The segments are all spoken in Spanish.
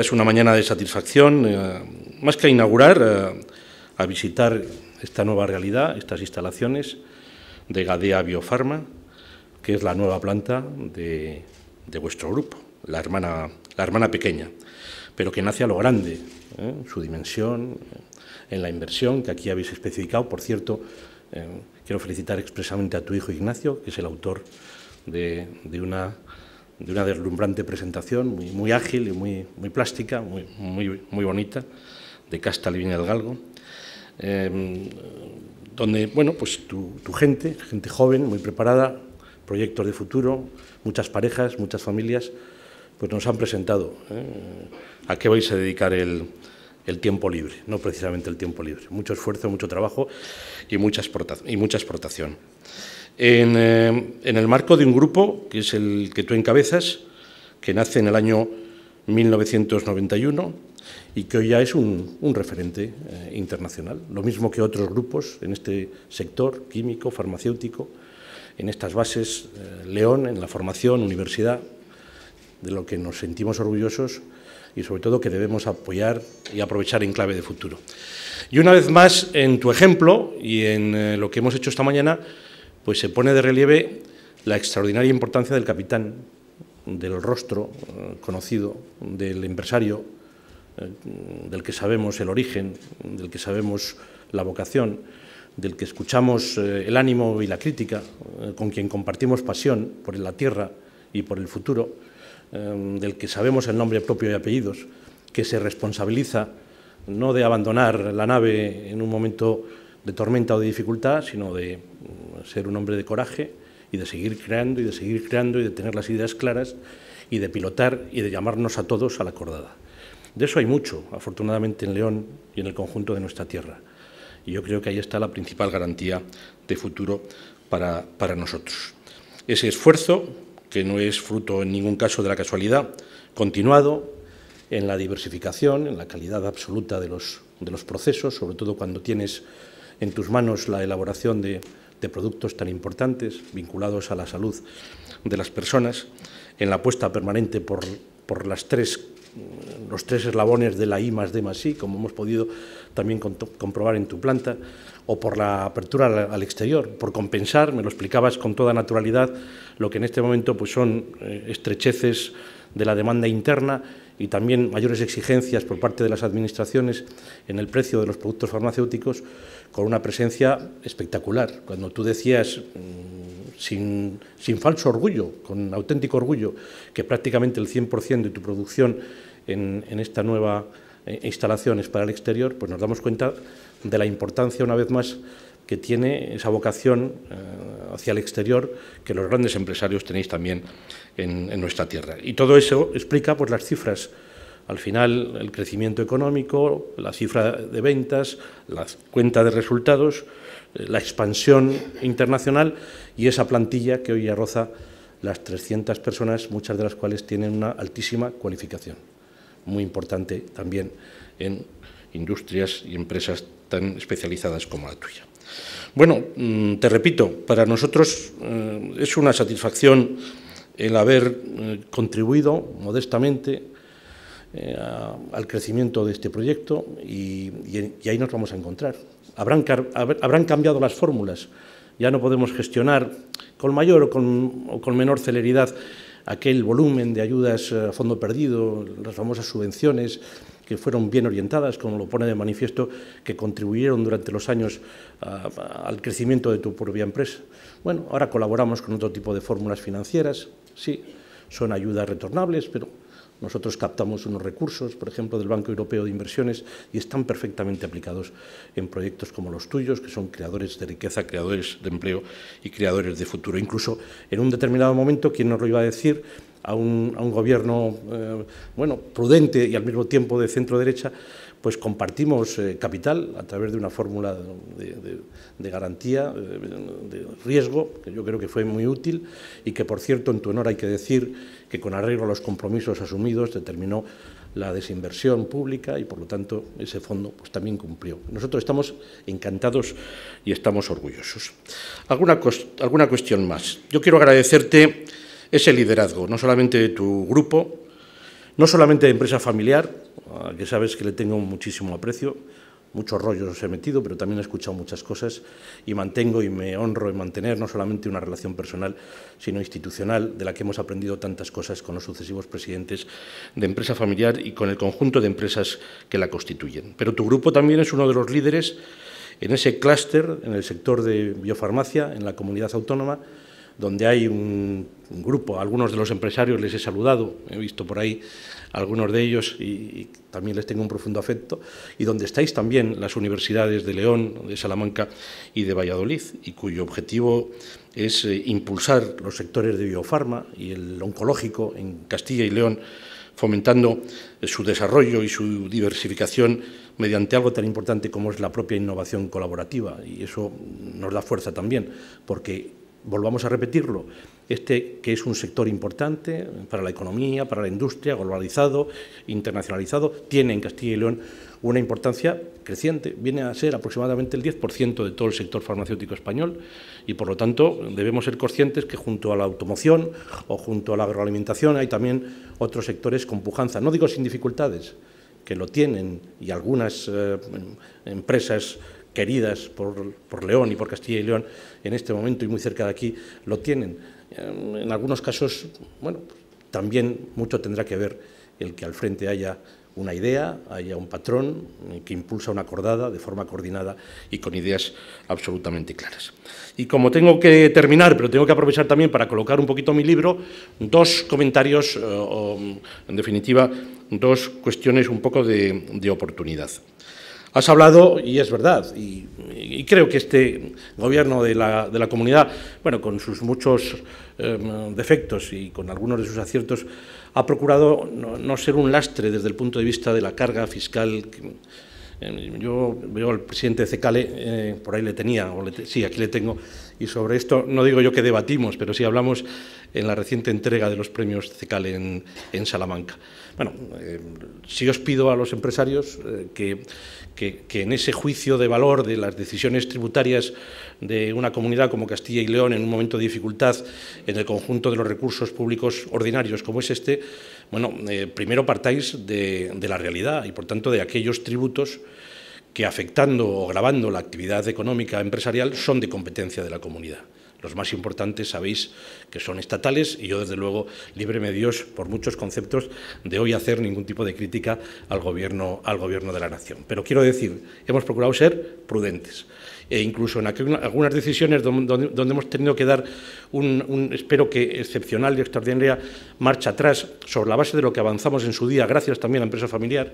es una mañana de satisfacción, eh, más que a inaugurar, eh, a visitar esta nueva realidad, estas instalaciones de Gadea Biofarma, que es la nueva planta de, vuestro grupo, la hermana, la hermana pequeña, pero que nace a lo grande, eh, su dimensión, en la inversión que aquí habéis especificado. Por cierto, quiero felicitar expresamente a tu hijo Ignacio, que es el autor de, de una de una deslumbrante presentación, muy, ágil y muy, muy plástica, muy, muy, muy bonita, de Casta Viña del Galgo, em, donde, bueno, pues tu, gente, gente joven, muy preparada, proyectos de futuro, muchas parejas, muchas familias, pues nos han presentado ¿eh? a qué vais a dedicar el, tiempo libre, no precisamente el tiempo libre, mucho esfuerzo, mucho trabajo y mucha, y mucha exportación. Eh, en, el marco de un grupo que es el que tú encabezas, que nace en el año 1991 y que hoy ya es un, referente eh, internacional, lo mismo que otros grupos en este sector químico, farmacéutico, en estas bases, eh, León, en la formación, universidad, de lo que nos sentimos orgullosos y sobre todo que debemos apoyar y aprovechar en clave de futuro. Y una vez más, en tu ejemplo y en lo que hemos hecho esta mañana, pues se pone de relieve la extraordinaria importancia del capitán, del rostro eh, conocido, del empresario, eh, del que sabemos el origen, del que sabemos la vocación, del que escuchamos eh, el ánimo y la crítica, con quien compartimos pasión por la tierra y por el futuro, del que sabemos el nombre propio y apellidos, que se responsabiliza no de abandonar la nave en un momento de tormenta o de dificultad, sino de ser un hombre de coraje y de seguir creando y de seguir creando y de tener las ideas claras y de pilotar y de llamarnos a todos a la cordada. De eso hay mucho, afortunadamente, en León y en el conjunto de nuestra tierra. Y yo creo que ahí está la principal garantía de futuro para, nosotros. Ese esfuerzo, que no es fruto en ningún caso de la casualidad, continuado en la diversificación, en la calidad absoluta de los, de los procesos, sobre todo cuando tienes en tus manos la elaboración de, de productos tan importantes vinculados a la salud de las personas, en la apuesta permanente por, tres, los tres eslabones de la I más D I, como hemos podido también comprobar en tu planta, o por la apertura al, exterior, por compensar, me lo explicabas con toda naturalidad, lo que en este momento pues, son eh, estrecheces de la demanda interna y también mayores exigencias por parte de las administraciones en el precio de los productos farmacéuticos con una presencia espectacular. Cuando tú decías mm, sin, falso orgullo, con auténtico orgullo, que prácticamente el 100% de tu producción en, en esta nueva eh, instalación es para el exterior, pues nos damos cuenta de la importancia una vez más que tiene esa vocación eh, hacia el exterior que los grandes empresarios tenéis también en, nuestra tierra. Y todo eso explica pues, las cifras. Al final, el crecimiento económico, la cifra de ventas, la cuenta de resultados, eh, la expansión internacional y esa plantilla que hoy arroza las 300 personas, muchas de las cuales tienen una altísima cualificación, muy importante también en industrias y empresas tan especializadas como la tuya. Bueno, mm, te repito, para nosotros eh, es una satisfacción el haber eh, contribuido modestamente eh, al crecimiento de este proyecto y, ahí nos vamos a encontrar. Habrán, cambiado las fórmulas, ya no podemos gestionar con mayor o con menor celeridad aquel volumen de ayudas eh, a fondo perdido, las famosas subvenciones que fueron bien orientadas, como lo pone de manifiesto, que contribuyeron durante los años al crecimiento de tu propia empresa. Bueno, ahora colaboramos con otro tipo de fórmulas financieras, sí, son ayudas retornables, pero nosotros captamos unos recursos, por ejemplo, del Banco Europeo de Inversiones y están perfectamente aplicados en proyectos como los tuyos, que son creadores de riqueza, creadores de empleo y creadores de futuro. Incluso en un determinado momento, ¿quién nos lo iba a decir, a un, gobierno eh, bueno, prudente y al mismo tiempo de centro derecha, pues compartimos eh, capital a través de una fórmula de, garantía, eh, de, riesgo, que yo creo que fue muy útil y que, por cierto, en tu honor hay que decir que con arreglo a los compromisos asumidos determinó la desinversión pública y por lo tanto ese fondo pues, también cumplió. Nosotros estamos encantados y estamos orgullosos. Alguna, alguna cuestión más. Yo quiero agradecerte ese liderazgo, no solamente de tu grupo, no solamente de Empresa Familiar, que ah, sabes que le tengo muchísimo aprecio, muchos rollos os he metido, pero también he escuchado muchas cosas y mantengo y me honro en mantener no solamente una relación personal, sino institucional, de la que hemos aprendido tantas cosas con los sucesivos presidentes de empresa familiar y con el conjunto de empresas que la constituyen. Pero tu grupo también es uno de los líderes en ese clúster, en el sector de biofarmacia, en la comunidad autónoma, donde hay un, grupo, algunos de los empresarios les he saludado, he visto por ahí algunos de ellos y, también les tengo un profundo afecto, y donde estáis también las universidades de León, de Salamanca y de Valladolid, y cuyo objetivo es eh, impulsar los sectores de biofarma y el oncológico en Castilla y León, fomentando eh, su desarrollo y su diversificación mediante algo tan importante como es la propia innovación colaborativa, y eso nos da fuerza también, porque volvamos a repetirlo, este que es un sector importante para la economía, para la industria, globalizado, internacionalizado, tiene en Castilla y León una importancia creciente, viene a ser aproximadamente el 10% de todo el sector farmacéutico español y por lo tanto debemos ser conscientes que junto a la automoción o junto a la agroalimentación hay también otros sectores con pujanza, no digo sin dificultades, que lo tienen y algunas eh, em, empresas queridas por, León y por Castilla y León en este momento y muy cerca de aquí, lo tienen. Eh, en algunos casos, bueno, también mucho tendrá que ver el que al frente haya una idea, haya un patrón que impulsa una acordada de forma coordinada y con ideas absolutamente claras. Y como tengo que terminar, pero tengo que aprovechar también para colocar un poquito mi libro, dos comentarios, eh, en definitiva, dos cuestiones un poco de oportunidad. Has hablado, y es verdad, y, creo que este gobierno de la, comunidad, bueno, con sus muchos em, defectos y con algunos de sus aciertos, ha procurado no, ser un lastre desde el punto de vista de la carga fiscal. Em, yo veo al presidente Cecale, eh, por ahí le tenía, sí, aquí le tengo, y sobre esto no digo yo que debatimos, pero sí hablamos en la reciente entrega de los premios CECAL en, en Salamanca. Bueno, eh, si os pido a los empresarios eh, que, en ese juicio de valor de las decisiones tributarias de una comunidad como Castilla y León en un momento de dificultad en el conjunto de los recursos públicos ordinarios como es este, bueno, eh, primero partáis de, de la realidad y por tanto de aquellos tributos que afectando o grabando la actividad económica empresarial son de competencia de la comunidad. Los más importantes sabéis que son estatales y yo, desde luego, líbreme Dios por muchos conceptos de hoy hacer ningún tipo de crítica al gobierno, al gobierno de la nación. Pero quiero decir, hemos procurado ser prudentes. E incluso en algunas decisiones donde, hemos tenido que dar un, un, espero que excepcional y extraordinaria marcha atrás sobre la base de lo que avanzamos en su día, gracias también a la empresa familiar,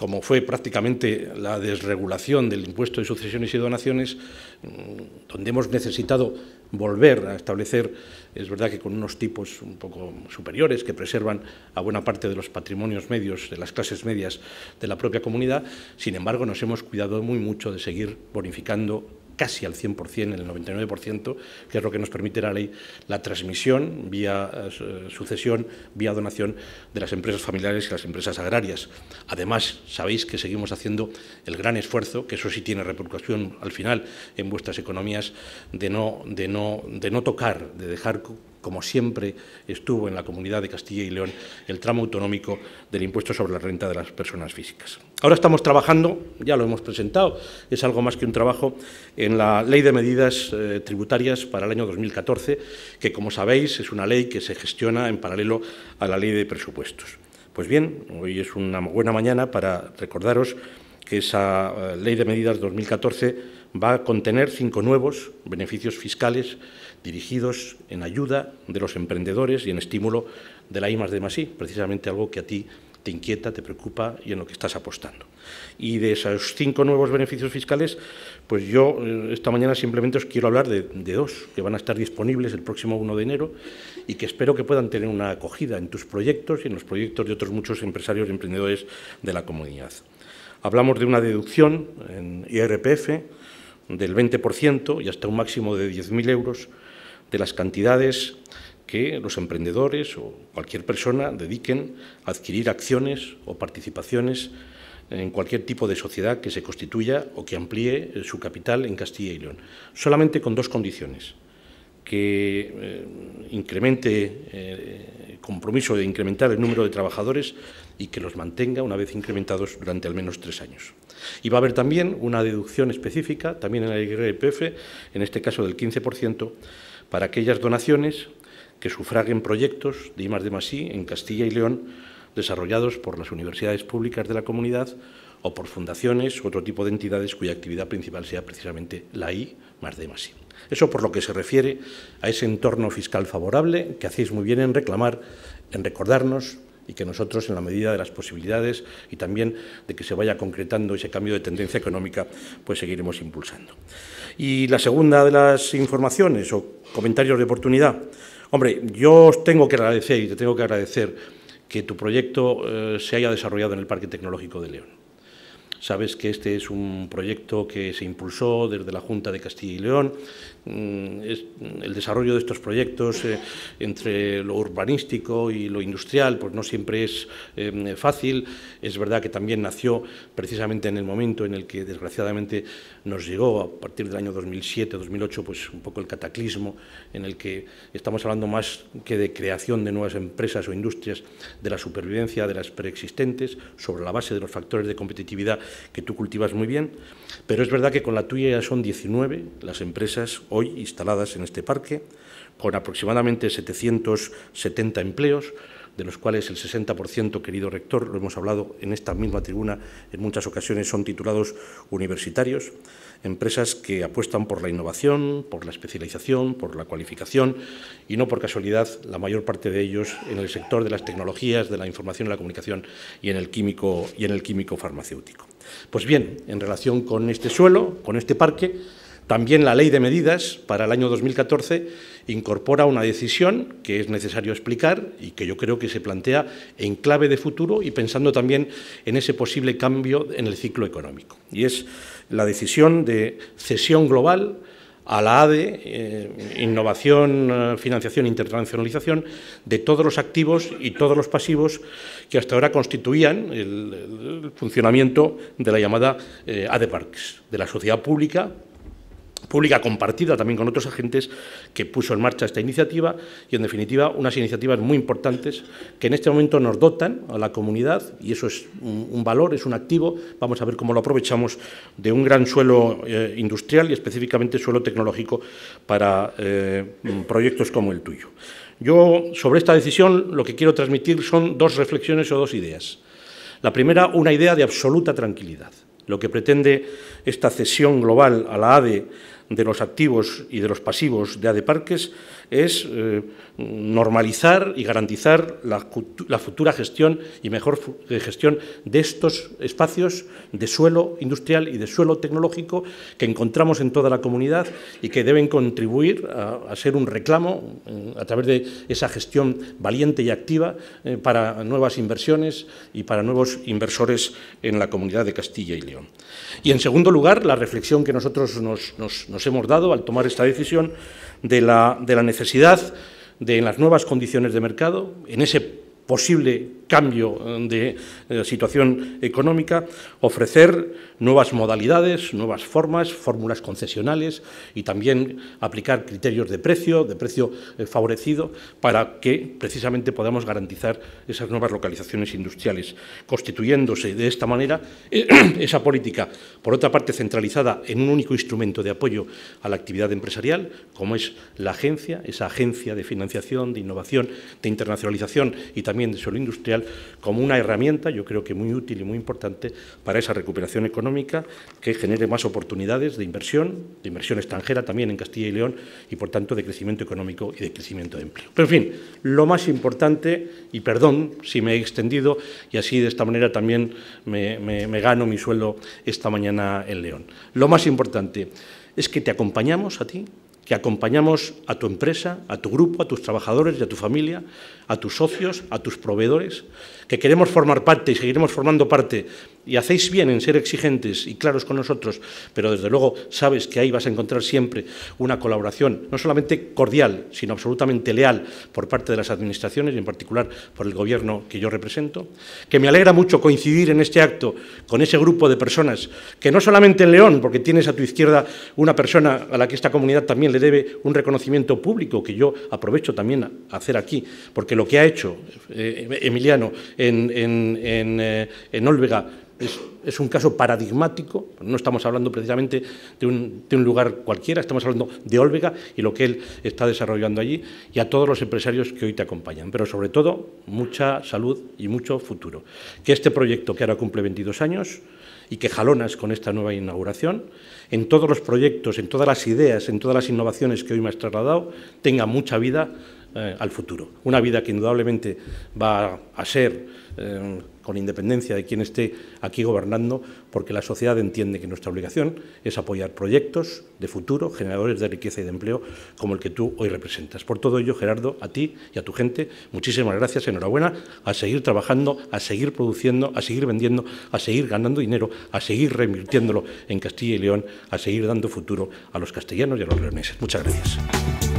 como fue prácticamente la desregulación del impuesto de sucesiones y donaciones, mm, donde hemos necesitado volver a establecer, es verdad que con unos tipos un poco superiores que preservan a buena parte de los patrimonios medios, de las clases medias de la propia comunidad, sin embargo nos hemos cuidado muy mucho de seguir bonificando casi al 100%, en el 99%, que es lo que nos permite la ley, la transmisión vía eh, eh, sucesión, vía donación de las empresas familiares y las empresas agrarias. Además, sabéis que seguimos haciendo el gran esfuerzo, que eso sí tiene repercusión al final en vuestras economías, de no, de no, de no tocar, de dejar como siempre estuvo en la Comunidad de Castilla y León, el tramo autonómico del impuesto sobre la renta de las personas físicas. Ahora estamos trabajando, ya lo hemos presentado, es algo más que un trabajo, en la Ley de Medidas eh, Tributarias para el año 2014, que como sabéis es una ley que se gestiona en paralelo a la Ley de Presupuestos. Pues bien, hoy es una buena mañana para recordaros que esa eh, Ley de Medidas 2014 va a contener cinco nuevos beneficios fiscales dirigidos en ayuda de los emprendedores y en estímulo de la I D I, precisamente algo que a ti te inquieta, te preocupa y en lo que estás apostando. Y de esos cinco nuevos beneficios fiscales, pues yo eh, esta mañana simplemente os quiero hablar de, de, dos que van a estar disponibles el próximo 1 de enero y que espero que puedan tener una acogida en tus proyectos y en los proyectos de otros muchos empresarios y emprendedores de la comunidad. Hablamos de una deducción en IRPF del 20% y hasta un máximo de 10.000 euros de las cantidades que los emprendedores o cualquier persona dediquen a adquirir acciones o participaciones en cualquier tipo de sociedad que se constituya o que amplíe eh, su capital en Castilla y León, solamente con dos condiciones que eh, incremente el eh, compromiso de incrementar el número de trabajadores y que los mantenga una vez incrementados durante al menos tres años. Y va a haber también una deducción específica, también en el IRPF, en este caso del 15%, para aquellas donaciones que sufraguen proyectos de I, +I en Castilla y León desarrollados por las universidades públicas de la comunidad o por fundaciones u otro tipo de entidades cuya actividad principal sea precisamente la I más Eso por lo que se refiere a ese entorno fiscal favorable que hacéis muy bien en reclamar, en recordarnos y que nosotros, en la medida de las posibilidades y también de que se vaya concretando ese cambio de tendencia económica, pues seguiremos impulsando. Y la segunda de las informaciones o comentarios de oportunidad. Hombre, yo os tengo que agradecer y te tengo que agradecer que tu proyecto eh, se haya desarrollado en el Parque Tecnológico de León. Sabes que este es un proyecto que se impulsó desde la Junta de Castilla y León, Mm, mm, el desarrollo de estos proyectos eh, entre lo urbanístico y lo industrial pues no siempre es em, fácil. Es verdad que también nació precisamente en el momento en el que desgraciadamente nos llegó a partir del año 2007-2008 pues un poco el cataclismo en el que estamos hablando más que de creación de nuevas empresas o industrias de la supervivencia de las preexistentes sobre la base de los factores de competitividad que tú cultivas muy bien, pero es verdad que con la tuya ya son 19 las empresas hoy instaladas en este parque, con aproximadamente 770 empleos, de los cuales el 60%, querido rector, lo hemos hablado en esta misma tribuna, en muchas ocasiones son titulados universitarios, empresas que apuestan por la innovación, por la especialización, por la cualificación y no por casualidad la mayor parte de ellos en el sector de las tecnologías, de la información y la comunicación y en el químico y en el químico farmacéutico. Pues bien, en relación con este suelo, con este parque, también la ley de medidas para el año 2014 incorpora una decisión que es necesario explicar y que yo creo que se plantea en clave de futuro y pensando también en ese posible cambio en el ciclo económico. Y es la decisión de cesión global a la ADE, eh, innovación, eh, financiación e internacionalización, de todos los activos y todos los pasivos que hasta ahora constituían el, funcionamiento de la llamada eh, ADE Parks, de la sociedad pública pública compartida también con otros agentes que puso en marcha esta iniciativa y, en definitiva, unas iniciativas muy importantes que en este momento nos dotan a la comunidad y eso es un, valor, es un activo. Vamos a ver cómo lo aprovechamos de un gran suelo eh, industrial y específicamente suelo tecnológico para eh, mm, proyectos como el tuyo. Yo, sobre esta decisión, lo que quiero transmitir son dos reflexiones o dos ideas. La primera, una idea de absoluta tranquilidad. Lo que pretende esta cesión global a la ADE de los activos y de los pasivos de ADEParques es eh, normalizar y garantizar la, futura gestión y mejor eh, gestión de estos espacios de suelo industrial y de suelo tecnológico que encontramos en toda la comunidad y que deben contribuir a, ser un reclamo mm, a través de esa gestión valiente y activa eh, para nuevas inversiones y para nuevos inversores en la comunidad de Castilla y León. Y en segundo lugar, la reflexión que nosotros nos hemos dado al tomar esta decisión de la, de la necesidad de, las nuevas condiciones de mercado, en ese posible cambio eh, de eh, situación económica, ofrecer nuevas modalidades, nuevas formas, fórmulas concesionales y también aplicar criterios de precio, de precio eh, favorecido, para que precisamente podamos garantizar esas nuevas localizaciones industriales, constituyéndose de esta manera esa política, por otra parte, centralizada en un único instrumento de apoyo a la actividad empresarial, como es la agencia, esa agencia de financiación, de innovación, de internacionalización y también también de suelo industrial como una herramienta, yo creo que muy útil y muy importante, para esa recuperación económica que genere más oportunidades de inversión, de inversión extranjera también en Castilla y León y, por tanto, de crecimiento económico y de crecimiento de empleo. Pero, en fin, lo más importante, y perdón si me he extendido y así de esta manera también me, gano mi suelo esta mañana en León. Lo más importante es que te acompañamos a ti que acompañamos a tu empresa, a tu grupo, a tus trabajadores y a tu familia, a tus socios, a tus proveedores que queremos formar parte y seguiremos formando parte, y hacéis bien en ser exigentes y claros con nosotros, pero desde luego sabes que ahí vas a encontrar siempre una colaboración, no solamente cordial, sino absolutamente leal por parte de las administraciones y en particular por el Gobierno que yo represento, que me alegra mucho coincidir en este acto con ese grupo de personas, que no solamente en León, porque tienes a tu izquierda una persona a la que esta comunidad también le debe un reconocimiento público, que yo aprovecho también a hacer aquí, porque lo que ha hecho eh, Emiliano eh, en, Olvega es, un caso paradigmático, no estamos hablando precisamente de un, de un, lugar cualquiera, estamos hablando de Olvega y lo que él está desarrollando allí y a todos los empresarios que hoy te acompañan, pero sobre todo mucha salud y mucho futuro. Que este proyecto que ahora cumple 22 años y que jalonas con esta nueva inauguración, en todos los proyectos, en todas las ideas, en todas las innovaciones que hoy me has trasladado, tenga mucha vida eh, al futuro. Una vida que indudablemente va a ser, eh, con independencia de quien esté aquí gobernando, porque la sociedad entiende que nuestra obligación es apoyar proyectos de futuro, generadores de riqueza y de empleo, como el que tú hoy representas. Por todo ello, Gerardo, a ti y a tu gente, muchísimas gracias, enhorabuena, a seguir trabajando, a seguir produciendo, a seguir vendiendo, a seguir ganando dinero, a seguir reinvirtiéndolo en Castilla y León, a seguir dando futuro a los castellanos y a los leoneses. Muchas gracias.